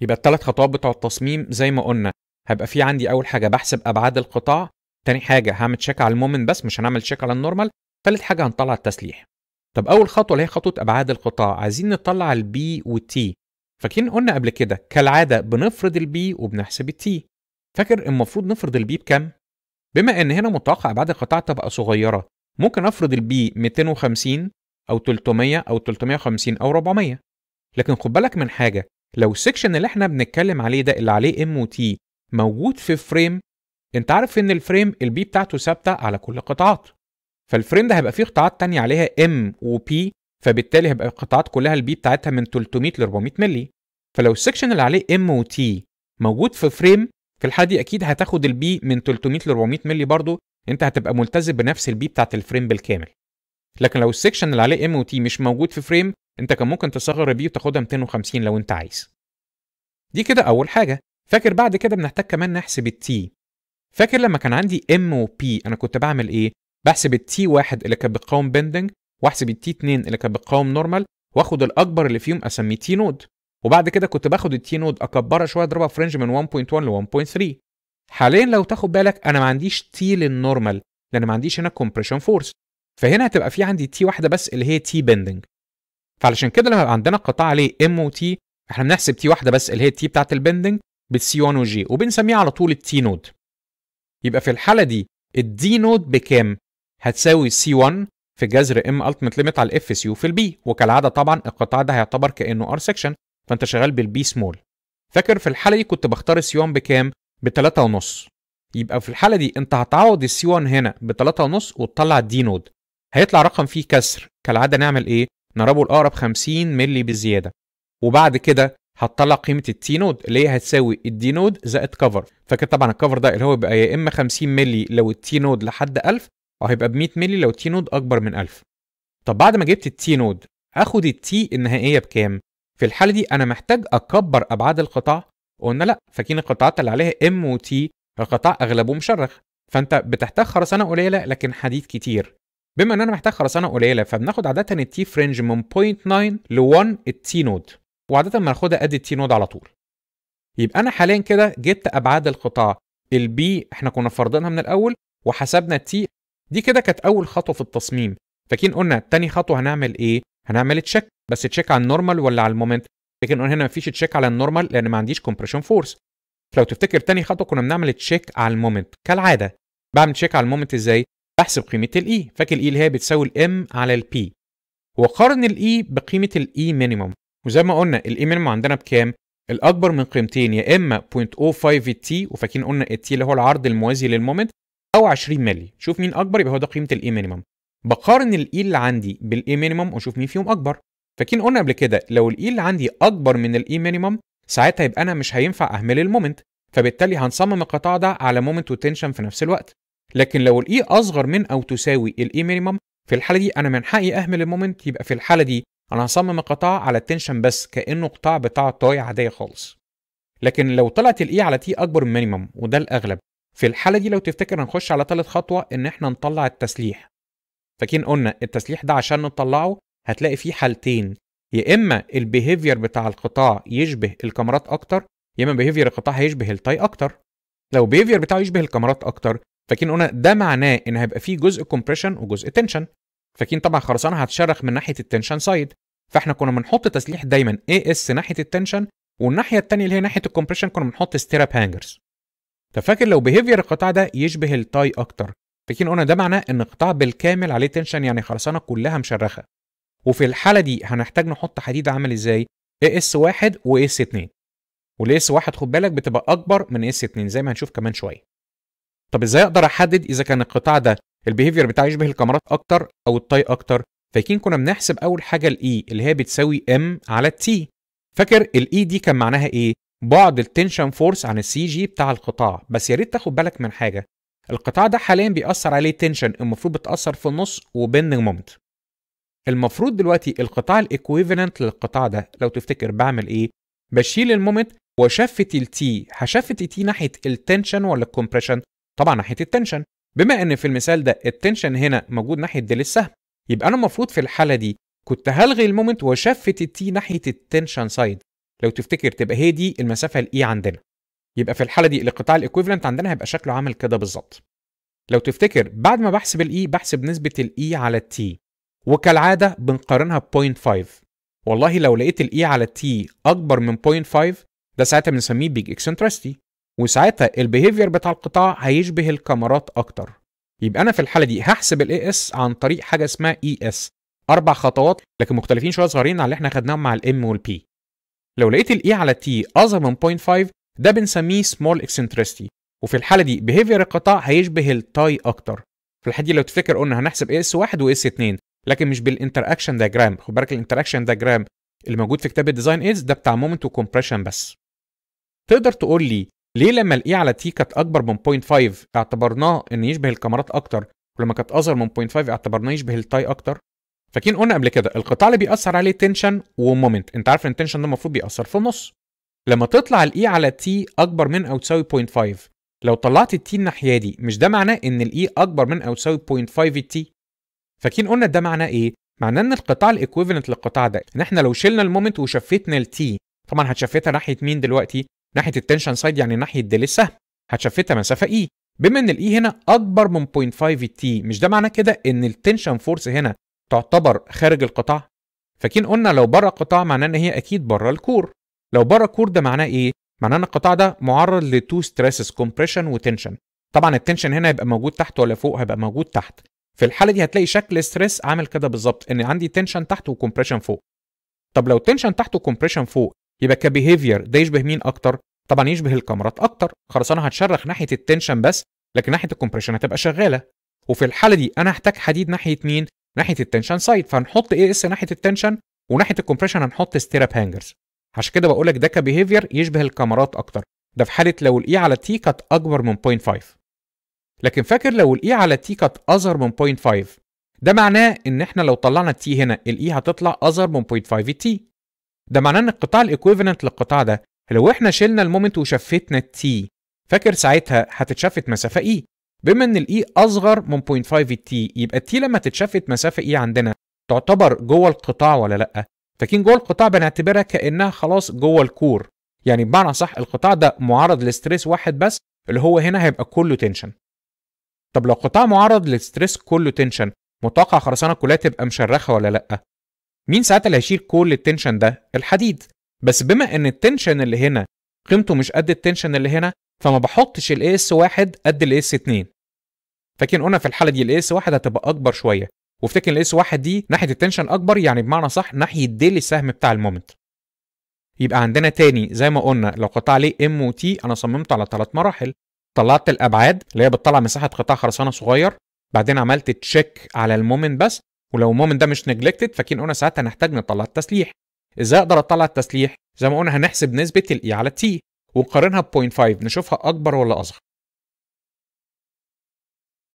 يبقى الثلاث خطوات بتوع التصميم زي ما قلنا هيبقى في عندي اول حاجه بحسب ابعاد القطاع تاني حاجه هعمل تشيك على المومنت بس مش هنعمل تشيك على النورمال تالت حاجه هنطلع التسليح طب اول خطوه اللي هي خطوه ابعاد القطاع عايزين نطلع البي والتي فاكرين قلنا قبل كده كالعاده بنفرض البي وبنحسب التي فاكر المفروض نفرض البي بكام بما ان هنا متوقع ابعاد القطاع تبقى صغيره ممكن افرض البي 250 او 300 او 350 او 400 لكن خد بالك من حاجه لو السكشن اللي احنا بنتكلم عليه ده اللي عليه ام وتي موجود في فريم انت عارف ان الفريم البي بتاعته ثابته على كل قطعات فالفريم ده هيبقى فيه قطاعات تانية عليها ام وبي فبالتالي هيبقى القطاعات كلها البي بتاعتها من 300 ل 400 مللي فلو السكشن اللي عليه ام وتي موجود في فريم في الحاله دي اكيد هتاخد البي من 300 ل 400 مللي برضه انت هتبقى ملتزم بنفس البي بتاعت الفريم بالكامل لكن لو السكشن اللي عليه ام وتي مش موجود في فريم انت كان ممكن تصغر بيه وتاخدها 250 لو انت عايز دي كده اول حاجه فاكر بعد كده بنحتاج كمان نحسب التي فاكر لما كان عندي ام وبي انا كنت بعمل ايه بحسب التي واحد اللي كان بيقاوم بندنج واحسب التي 2 اللي كان بيقاوم نورمال واخد الاكبر اللي فيهم اسميه تي نود وبعد كده كنت باخد التي نود اكبرها شويه اضربها في رينج من 1.1 ل 1.3 حاليا لو تاخد بالك انا ما عنديش تي للنورمال لان ما عنديش هنا كومبريشن فورس فهنا هتبقى في عندي تي واحده بس اللي هي تي بندنج فعلشان كده لما عندنا قطاع عليه ام وتي احنا بنحسب تي واحده بس اللي هي التي بتاعت البندنج بالسي 1 وجي وبنسميه على طول التي نود يبقى في الحاله دي الدي نود بكام هتساوي سي 1 في جذر ام التيمت ليميت على الاف سي وفي في البي وكالعاده طبعا القطاع ده هيعتبر كانه ار سكشن فانت شغال بالبي سمول فاكر في الحاله دي كنت بختار السي 1 بكام ب ونص يبقى في الحاله دي انت هتعوض السي 1 هنا ب ونص وتطلع الدي نود هيطلع رقم فيه كسر كالعاده نعمل ايه نرابه الأقرب 50 مللي بزيادة وبعد كده هتطلع قيمة التي نود اللي هي هتساوي الدي نود زائد كفر فاكر طبعا الكفر ده اللي هو بيبقى يا إما 50 مللي لو التي نود لحد 1000 أو هيبقى ب 100 مللي لو التي نود أكبر من 1000 طب بعد ما جبت التي نود آخد التي النهائية بكام؟ في الحالة دي أنا محتاج أكبر أبعاد القطاع قلنا لا فاكين القطاعات اللي عليها ام وتي القطاع اغلبه مشرخ فانت بتحتاج خرسانه قليله لكن حديد كتير بما ان انا محتاج خرسانه قليله فبناخد عاده التي في رينج من 0.9 ل 1 التي نود وعاده ما ناخدها قد التي نود على طول يبقى انا حاليا كده جبت ابعاد القطاع البي احنا كنا فرضينها من الاول وحسبنا التي دي كده كانت اول خطوه في التصميم فاكرين قلنا تاني خطوه هنعمل ايه هنعمل تشيك بس تشيك على النورمال ولا على المومنت لكن قلنا هنا مفيش تشيك على النورمال لان ما عنديش كومبريشن فورس فلو تفتكر تاني خطوه كنا بنعمل تشيك على المومنت كالعاده بعمل تشيك على المومنت ازاي بحسب قيمة الـ E فاكر الـ E اللي هي بتساوي الـ M على الـ P وقارن الـ E بقيمة الـ E minimum وزي ما قلنا الـ E minimum عندنا بكام؟ الأكبر من قيمتين يا إما 0.05 T وفاكرين قلنا الـ T اللي هو العرض الموازي للمومنت أو 20 مللي شوف مين أكبر يبقى هو ده قيمة الـ E minimum بقارن الـ E اللي عندي بالـ E minimum وأشوف مين فيهم أكبر فاكرين قلنا قبل كده لو الـ E اللي عندي أكبر من الـ E minimum ساعتها يبقى أنا مش هينفع أهمل المومنت فبالتالي هنصمم القطاع ده على مومنت وتنشن في نفس الوقت لكن لو الاي اصغر من او تساوي الاي مينيمم e في الحاله دي انا من حقي اهمل المومنت يبقى في الحاله دي انا هصمم القطاع على التنشن بس كانه قطاع بتاع تاي عاديه خالص لكن لو طلعت الاي e على تي اكبر من مينيمم وده الاغلب في الحاله دي لو تفتكر هنخش على ثالث خطوه ان احنا نطلع التسليح فاكرين قلنا التسليح ده عشان نطلعه هتلاقي فيه حالتين يا اما البيهيفير بتاع القطاع يشبه الكاميرات اكتر يا اما بيهيفير القطاع هيشبه التاي اكتر لو بيهيفير بتاعه يشبه الكاميرات اكتر فاكرين قلنا ده معناه ان هيبقى فيه جزء كومبريشن وجزء تنشن فاكرين طبعا خرسانه هتشرخ من ناحيه التنشن سايد فاحنا كنا بنحط تسليح دايما اي اس ناحيه التنشن والناحيه الثانيه اللي هي ناحيه الكومبريشن كنا بنحط ستيراب هانجرز ففاكر لو بيهيفير القطاع ده يشبه التاي اكتر فاكرين قلنا ده معناه ان القطاع بالكامل عليه تنشن يعني خرسانه كلها مشرخه وفي الحاله دي هنحتاج نحط حديد عامل ازاي اي اس 1 واي اس 2 والاس 1 خد بالك بتبقى اكبر من اس 2 زي ما هنشوف كمان شويه طب ازاي اقدر احدد اذا كان القطاع ده البيهيفير بتاعه يشبه الكاميرات اكتر او التاي اكتر فاكرين كنا بنحسب اول حاجه الاي e اللي هي بتساوي ام على التي فاكر الاي e دي كان معناها ايه بعد التنشن فورس عن السي جي بتاع القطاع بس يا ريت تاخد بالك من حاجه القطاع ده حاليا بيأثر عليه تنشن المفروض بتأثر في النص وبيننج مومنت المفروض دلوقتي القطاع الايكويفالنت للقطاع ده لو تفتكر بعمل ايه بشيل المومنت وشفت التي هشفت التي ناحيه التنشن ولا الكومبريشن طبعا ناحيه التنشن بما ان في المثال ده التنشن هنا موجود ناحيه د للسهم يبقى انا المفروض في الحاله دي كنت هلغي المومنت وشفت التي ناحيه التنشن سايد لو تفتكر تبقى هي دي المسافه الاي e عندنا يبقى في الحاله دي القطاع الايكويفالنت عندنا هيبقى شكله عامل كده بالظبط لو تفتكر بعد ما بحسب الاي e بحسب نسبه الاي e على التي وكالعاده بنقارنها ب 0.5 والله لو لقيت الاي على التي اكبر من 0.5 ده ساعتها بنسميه بيج اكسنتريستي وساعتها البيهيفير بتاع القطاع هيشبه الكاميرات اكتر يبقى انا في الحاله دي هحسب الاي اس عن طريق حاجه اسمها اي e اس اربع خطوات لكن مختلفين شويه صغيرين على اللي احنا خدناهم مع الام والبي لو لقيت الاي e على تي اصغر من 0.5 ده بنسميه سمول اكسنتريستي وفي الحاله دي بيهيفير القطاع هيشبه التاي اكتر في الحاله دي لو تفتكر قلنا هنحسب اي اس 1 واس 2 لكن مش بالانتر اكشن دايجرام خد بالك الانتراكشن دايجرام اللي موجود في كتاب الديزاين ايدز ده بتاع مومنت وكمبريشن بس تقدر تقول لي ليه لما الاي e على تي كانت اكبر من 0.5 اعتبرناه ان يشبه الكاميرات اكتر ولما كانت اصغر من 0.5 اعتبرناه يشبه التاي اكتر فاكرين قلنا قبل كده القطاع اللي بيأثر عليه تنشن ومومنت انت عارف ان التنشن ده المفروض بيأثر في النص لما تطلع الاي e على تي اكبر من او تساوي 0.5 لو طلعت التي الناحيه دي مش ده معناه ان الاي e اكبر من او تساوي 0.5 تي فاكرين قلنا ده معناه ايه معناه ان القطاع الايكويفالنت للقطاع ده ان احنا لو شلنا المومنت وشفتنا التي طبعا هتشفتها ناحيه مين دلوقتي ناحيه التنشن سايد يعني ناحيه دي لسه هتشفتها مسافه اي e. بما ان الاي e هنا اكبر من 0.5 تي مش ده معناه كده ان التنشن فورس هنا تعتبر خارج القطاع فكين قلنا لو بره القطاع معناه ان هي اكيد بره الكور لو بره الكور ده معناه ايه معناه ان القطاع ده معرض لتو ستريسز كومبريشن وتنشن طبعا التنشن هنا هيبقى موجود تحت ولا فوق هيبقى موجود تحت في الحاله دي هتلاقي شكل ستريس عامل كده بالظبط ان عندي تنشن تحت وكمبريشن فوق طب لو تنشن تحت وكمبريشن فوق يبقى كبيهيفير ده يشبه مين اكتر طبعا يشبه الكاميرات اكتر خلاص انا هتشرخ ناحيه التنشن بس لكن ناحيه الكومبريشن هتبقى شغاله وفي الحاله دي انا هحتاج حديد ناحيه مين ناحيه التنشن سايد فهنحط اي اس ناحيه التنشن وناحيه الكومبريشن هنحط ستيراب هانجرز عشان كده بقول لك ده كبيهيفير يشبه الكاميرات اكتر ده في حاله لو الاي على تي كانت اكبر من 0.5 لكن فاكر لو الاي على تي كانت اصغر من 0.5 ده معناه ان احنا لو طلعنا التي هنا الاي هتطلع اصغر من 0.5 تي ده معناه ان القطاع الايكويفالنت للقطاع ده لو احنا شلنا المومنت وشفتنا التي فاكر ساعتها هتتشفت مسافه اي e. بما ان الاي e اصغر من 0.5 تي يبقى التي لما تتشفت مسافه اي e عندنا تعتبر جوه القطاع ولا لا فكين جوه القطاع بنعتبرها كانها خلاص جوه الكور يعني بمعنى صح القطاع ده معرض لستريس واحد بس اللي هو هنا هيبقى كله تنشن طب لو قطاع معرض لستريس كله تنشن متوقع خرسانه كلها تبقى مشرخه ولا لا مين ساعتها اللي هيشيل كل التنشن ده الحديد بس بما ان التنشن اللي هنا قيمته مش قد التنشن اللي هنا فما بحطش اس واحد قد اس اتنين فاكرين قلنا في الحاله دي اس واحد هتبقى اكبر شويه وافتكر الاس واحد دي ناحيه التنشن اكبر يعني بمعنى صح ناحيه ديلي السهم بتاع المومنت يبقى عندنا تاني زي ما قلنا لو قطاع عليه ام وتي انا صممته على ثلاث مراحل طلعت الابعاد اللي هي بتطلع مساحه قطاع خرسانه صغير بعدين عملت تشيك على المومنت بس ولو المومنت ده مش نجلكتد فكين قلنا ساعتها هنحتاج نطلع التسليح ازاي اقدر اطلع التسليح زي ما قلنا هنحسب نسبه الاي على تي ونقارنها ب 0.5 نشوفها اكبر ولا اصغر